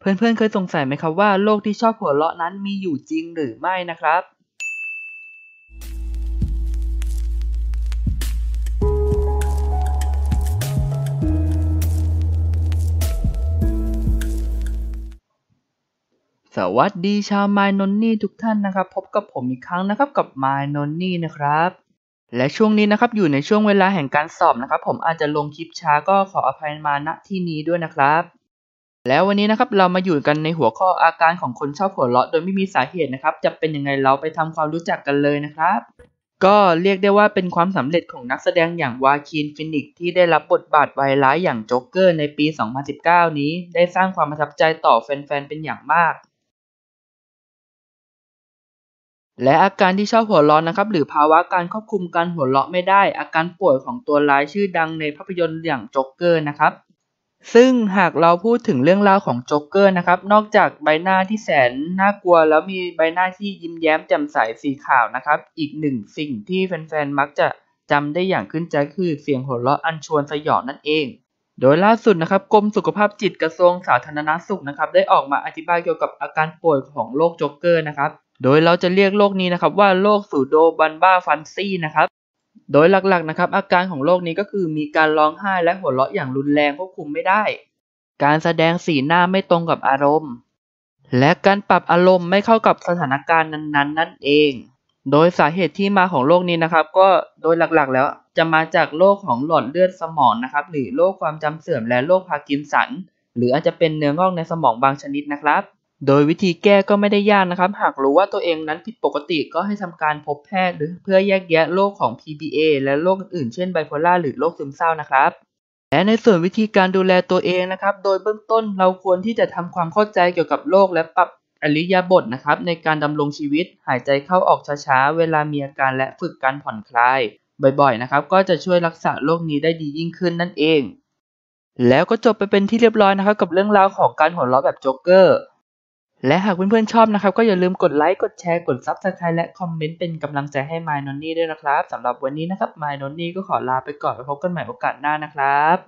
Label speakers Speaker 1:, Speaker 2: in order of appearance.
Speaker 1: เพื่อนๆเคยสงสัยไหมครับว่าโลกที่ชอบหัวเราะนั้นมีอยู่จริงหรือไม่นะครับ สวัสดีชาวไมนนนี่ทุกท่านนะครับ พบกับผมอีกครั้งนะครับกับไมนนนี่นะครับ และช่วงนี้นะครับอยู่ในช่วงเวลาแห่งการสอบนะครับ ผมอาจจะลงคลิปช้าก็ขออภัยมาณ ที่นี้ด้วยนะครับแล้ววันนี้นะครับเรามาอยู่กันในหัวข้ออาการของคนชอบหัวเราะโดยไม่มีสาเหตุนะครับ จะเป็นยังไงเราไปทำความรู้จักกันเลยนะครับ ก็เรียกได้ว่าเป็นความสำเร็จของนักแสดงอย่างวาคินฟินิกที่ได้รับบทบาทไวร้ายอย่างโจ๊กเกอร์ ในปี 2019 นี้ ได้สร้างความประทับใจต่อแฟนๆ เป็นอย่างมาก และอาการที่ชอบหัวเราะนะครับหรือภาวะการควบคุมการหัวเราะไม่ได้อาการป่วยของตัวร้ายชื่อดังในภาพยนตร์อย่างโจ๊กเกอร์นะครับซึ่งหากเราพูดถึงเรื่องราวของโจ๊กเกอร์นะครับ นอกจากใบหน้าที่แสนน่ากลัวแล้วมีใบหน้าที่ยิ้มแย้มแจ่มใสสีขาวนะครับ อีกหนึ่งสิ่งที่แฟนๆมักจะจำได้อย่างขึ้นใจคือเสียงหัวเราะอันชวนสยองนั่นเอง โดยล่าสุดนะครับกรมสุขภาพจิตกระทรวงสาธารณาสุขนะครับได้ออกมาอธิบายเกี่ยวกับอาการป่วยของโรคโจ๊กเกอร์นะครับ โดยเราจะเรียกโรคนี้นะครับว่าโรคสูโดบันบ้าฟันซี่นะครับโดยหลักๆ นะครับ อาการของโรคนี้ก็คือมีการร้องไห้และหัวเราะอย่างรุนแรงควบคุมไม่ได้ การแสดงสีหน้าไม่ตรงกับอารมณ์ และการปรับอารมณ์ไม่เข้ากับสถานการณ์นั้นๆ นั่นเอง โดยสาเหตุที่มาของโรคนี้นะครับ ก็โดยหลักๆ แล้วจะมาจากโรคของหลอดเลือดสมองนะครับ หรือโรคความจำเสื่อมและโรคพาร์กินสันหรืออาจจะเป็นเนื้องอกในสมองบางชนิดนะครับโดยวิธีแก้ก็ไม่ได้ยากนะครับ หากรู้ว่าตัวเองนั้นผิดปกติก็ให้ทำการพบแพทย์หรือเพื่อแยกแยะโรคของ PBA และโรคอื่นๆเช่นไบโพล่าหรือโรคซึมเศร้านะครับ และในส่วนวิธีการดูแลตัวเองนะครับ โดยเบื้องต้นเราควรที่จะทำความเข้าใจเกี่ยวกับโรคและปรับอริยาบทนะครับในการดำรงชีวิต หายใจเข้าออกช้าๆเวลามีอาการและฝึกการผ่อนคลาย บ่อยๆนะครับก็จะช่วยรักษาโรคนี้ได้ดียิ่งขึ้นนั่นเอง แล้วก็จบไปเป็นที่เรียบร้อยนะครับกับเรื่องราวของการหัวเราะแบบโจ๊กเกอร์และหากเพื่อนๆชอบนะครับก็อย่าลืมกดไลค์กดแชร์ กด Subscribe และคอมเมนต์เป็นกำลังใจให้ m ม n o นี่ด้วยนะครับ สำหรับวันนี้นะครับ m ม n o นี่ก็ขอลาไปก่อนไปพบกันใหม่โอกาสหน้านะครับ